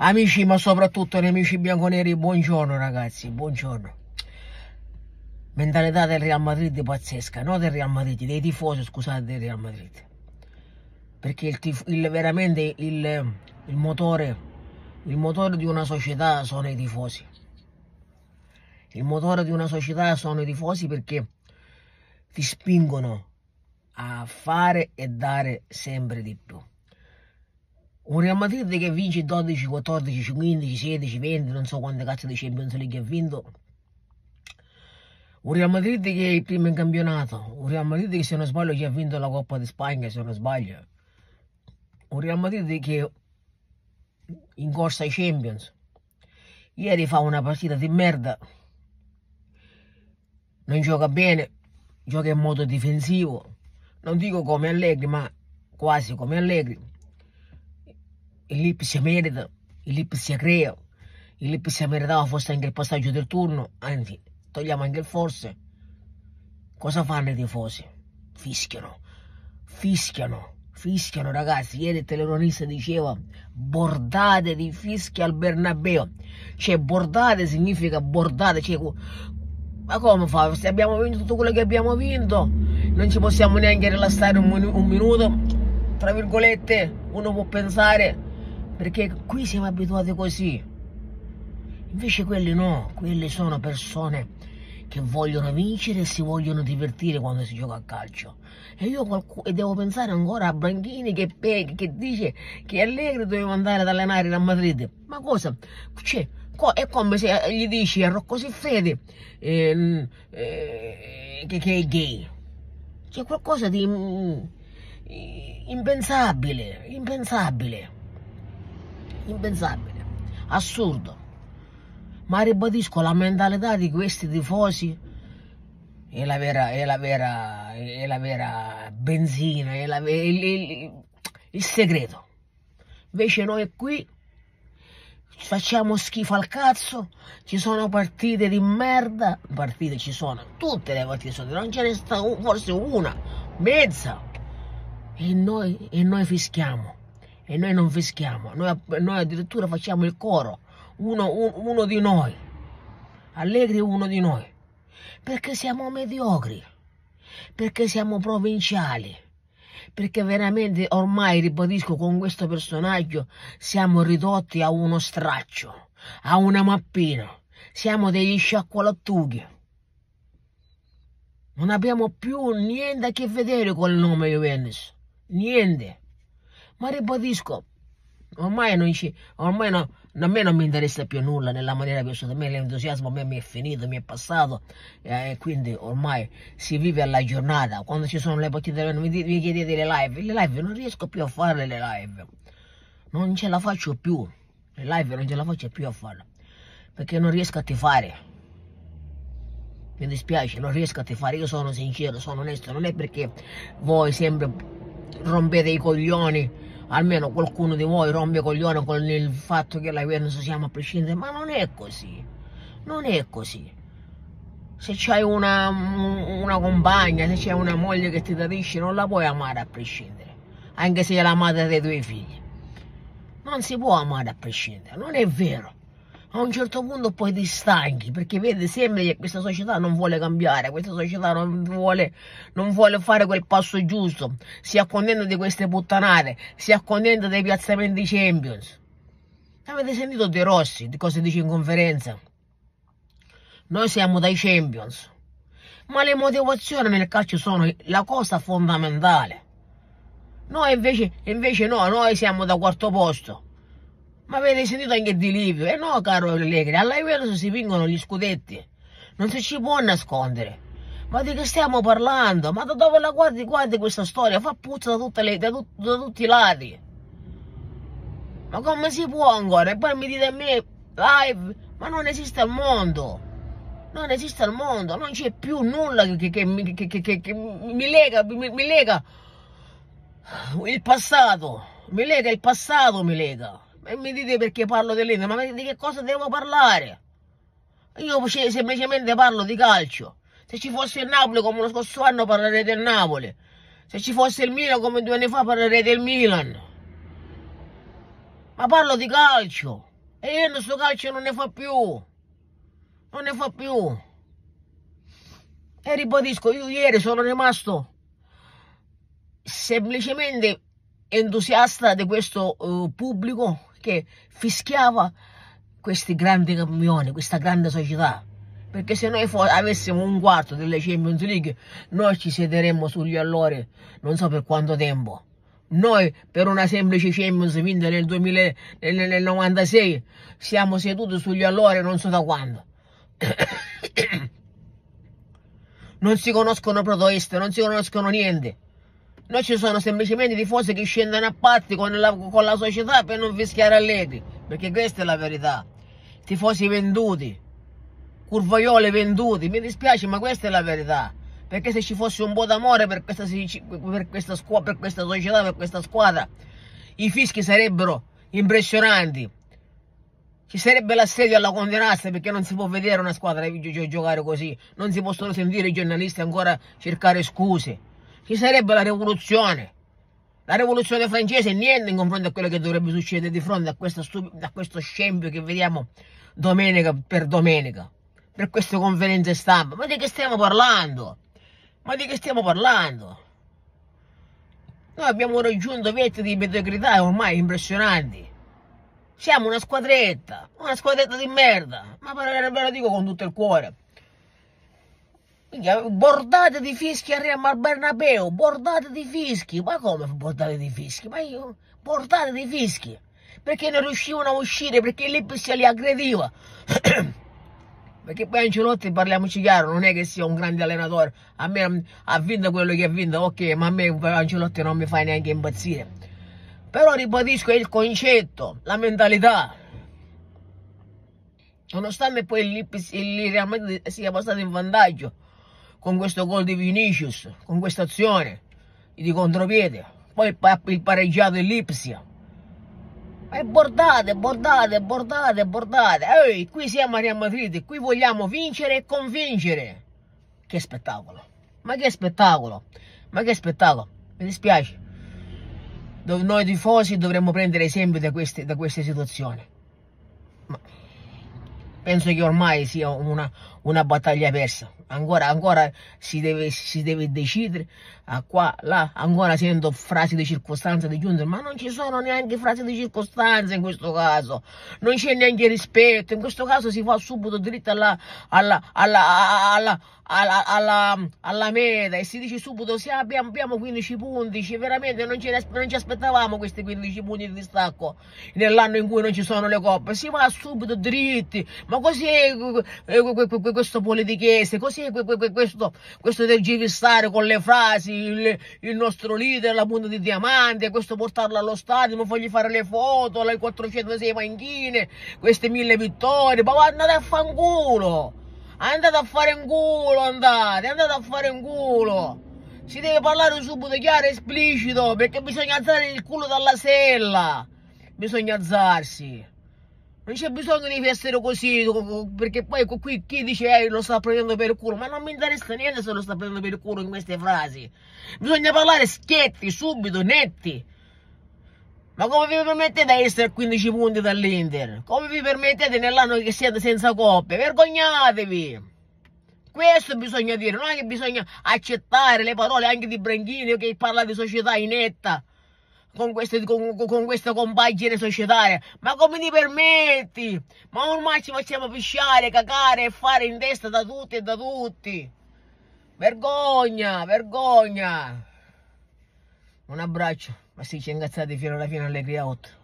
Amici, ma soprattutto nemici bianconeri, buongiorno ragazzi, buongiorno. Mentalità del Real Madrid pazzesca, no del Real Madrid, dei tifosi, scusate, del Real Madrid. Perché il tif il, veramente il, il, motore, il motore di una società sono i tifosi. Il motore di una società sono i tifosi perché ti spingono a fare e dare sempre di più. Un Real Madrid che vince 12, 14, 15, 16, 20, non so quante cazzo di Champions League ha vinto. Un Real Madrid che è il primo in campionato. Un Real Madrid che se non sbaglio chi ha vinto la Coppa di Spagna, se non sbaglio. Un Real Madrid che in corsa ai Champions. Ieri fa una partita di merda. Non gioca bene, gioca in modo difensivo. Non dico come Allegri, ma quasi come Allegri il lip Ellipsi merita, Ellipsi crea, Ellipsi meritava forse anche il passaggio del turno, anzi, togliamo anche il forse. Cosa fanno i tifosi? Fischiano, fischiano, fischiano ragazzi. Ieri il telecronista diceva bordate di fischi al Bernabeo. Cioè bordate significa bordate, cioè, ma come fa? Se abbiamo vinto tutto quello che abbiamo vinto, non ci possiamo neanche rilassare un, un minuto. Tra virgolette, uno può pensare perché qui siamo abituati così. Invece quelli no, quelli sono persone che vogliono vincere e si vogliono divertire quando si gioca a calcio. E io e devo pensare ancora a Branchini che, che dice che Allegri doveva andare ad allenare a Madrid. Ma cosa? Cioè, co è come se eh, gli dici a Rocco Siffredi eh, eh, che, che, è gay. C'è qualcosa di mm, impensabile, impensabile impensabile, assurdo. Ma ribadisco, la mentalità di questi tifosi è la vera, è la vera, è la vera benzina, è, la, è il, il, il segreto. Invece noi qui facciamo schifo al cazzo, ci sono partite di merda, partite ci sono, tutte le partite sono, non ce ne sta forse una, mezza, e noi, e noi fischiamo e noi non fischiamo, noi, noi addirittura facciamo il coro, uno, un, uno di noi, Allegri uno di noi, perché siamo mediocri, perché siamo provinciali, perché veramente ormai, ribadisco, con questo personaggio siamo ridotti a uno straccio, a una mappina, siamo degli sciacqualattughi. Non abbiamo più niente a che vedere col nome Juventus, niente ma ribadisco, ormai, non ci, ormai no, a me non mi interessa più nulla nella maniera più assoluta, a me l'entusiasmo a me mi è finito, mi è passato eh, e quindi ormai si vive alla giornata, quando ci sono le partite mi, mi chiedete le live, le live non riesco più a fare le live, non ce la faccio più, le live non ce la faccio più a fare, perché non riesco a fare. Mi dispiace, non riesco a te fare, io sono sincero, sono onesto, non è perché voi sempre rompete i coglioni almeno qualcuno di voi rompe coglione con il fatto che la Venus siamo a prescindere, ma non è così, non è così. Se c'hai una, una, compagna, se c'è una moglie che ti tradisce, non la puoi amare a prescindere, anche se è la madre dei tuoi figli. Non si può amare a prescindere, non è vero a un certo punto poi ti stanchi perché vedi sembra che questa società non vuole cambiare questa società non vuole, non vuole fare quel passo giusto si accontenta di queste puttanate si accontenta dei piazzamenti champions avete sentito De Rossi di cosa dice in conferenza noi siamo dai champions ma le motivazioni nel calcio sono la cosa fondamentale noi invece, invece no noi siamo da quarto posto ma avete sentito anche di Livio? E eh no, caro Allegri, alla Juventus si vincono gli scudetti. Non si ci può nascondere. Ma di che stiamo parlando? Ma da dove la guardi, guardi questa storia? Fa puzza da, le, da, tut, da tutti i lati. Ma come si può ancora? E poi mi dite a me, live, ma non esiste al mondo. Non esiste al mondo, non c'è più nulla che, che, che, che mi, lega, mi, mi lega il passato. Mi lega il passato, mi lega. E mi dite perché parlo di dell'Inter, ma di che cosa devo parlare? Io semplicemente parlo di calcio. Se ci fosse il Napoli come lo scorso anno parlerei del Napoli. Se ci fosse il Milan come due anni fa parlerei del Milan. Ma parlo di calcio. E io nostro calcio non ne fa più. Non ne fa più. E ribadisco, io ieri sono rimasto semplicemente entusiasta di questo uh, pubblico che fischiava questi grandi campioni, questa grande società. Perché se noi avessimo un quarto delle Champions League, noi ci siederemmo sugli allori non so per quanto tempo. Noi per una semplice Champions vinta nel, 1996, siamo seduti sugli allori non so da quando. non si conoscono proteste, non si conoscono niente. Noi ci sono semplicemente tifosi che scendono a patti con la, con la società per non fischiare Allegri, perché questa è la verità. Tifosi venduti, curvaiole venduti, mi dispiace ma questa è la verità. Perché se ci fosse un po' d'amore per, per questa, per questa società, per questa squadra, i fischi sarebbero impressionanti. Ci sarebbe l'assedio alla Condenasta perché non si può vedere una squadra gi gi giocare così. Non si possono sentire i giornalisti ancora cercare scuse ci sarebbe la rivoluzione. La rivoluzione francese è niente in confronto a quello che dovrebbe succedere di fronte a, stup- a questo scempio che vediamo domenica per domenica, per queste conferenze stampa. Ma di che stiamo parlando? Ma di che stiamo parlando? Noi abbiamo raggiunto vette di mediocrità ormai impressionanti. Siamo una squadretta, una squadretta di merda, ma ve lo dico con tutto il cuore. Bordate di fischi a al Bernabeu, bordate di fischi, ma come bordate di fischi? Ma io, bordate di fischi, perché non riuscivano a uscire, perché l'Ipsia li aggrediva. perché poi Ancelotti, parliamoci chiaro, non è che sia un grande allenatore, a me ha vinto quello che ha vinto, ok, ma a me Ancelotti non mi fa neanche impazzire. Però ribadisco il concetto, la mentalità, nonostante poi l'Ipsia sia passato in vantaggio con questo gol di Vinicius, con questa azione di contropiede, poi il pareggiato in Lipsia. E bordate, bordate, bordate, bordate. Ehi, qui siamo a Real Madrid, qui vogliamo vincere e convincere. Che spettacolo. Ma che spettacolo. Ma che spettacolo. Mi dispiace. Noi tifosi dovremmo prendere esempio da queste, da queste situazioni. Ma penso che ormai sia una, una battaglia persa. Ancora, ancora si deve, si deve decidere, ah, qua, là, ancora sento frasi di circostanza di giungere, ma non ci sono neanche frasi di circostanza in questo caso, non c'è neanche rispetto, in questo caso si fa subito dritta alla, alla, alla, alla, meta e si dice subito se abbiamo, abbiamo 15 punti, veramente non ci, non ci aspettavamo questi 15 punti di distacco nell'anno in cui non ci sono le coppe, si va subito dritti, ma ma cos'è eh, eh, questo politichese, cos'è questo, questo tergivissare con le frasi, il, il, nostro leader, la punta di diamante, questo portarlo allo stadio, ma fargli fare le foto, le 406 manchine, queste mille vittorie, ma andate a fare culo, andate a fare in culo, andate, andate a fare in culo. Si deve parlare subito chiaro e esplicito perché bisogna alzare il culo dalla sella. Bisogna alzarsi non c'è bisogno di essere così, perché poi qui chi dice eh, lo sta prendendo per il culo, ma non mi interessa niente se lo sta prendendo per il culo in queste frasi. Bisogna parlare schietti, subito, netti. Ma come vi permettete di essere a 15 punti dall'Inter? Come vi permettete nell'anno che siete senza coppe? Vergognatevi! Questo bisogna dire, non è che bisogna accettare le parole anche di Branghini che parla di società inetta con, queste, con, con questa compagine societaria. Ma come ti permetti? Ma ormai ci facciamo pisciare, cacare e fare in testa da tutti e da tutti. Vergogna, vergogna. Un abbraccio, ma sì, ci incazzate fino alla fine alle 8.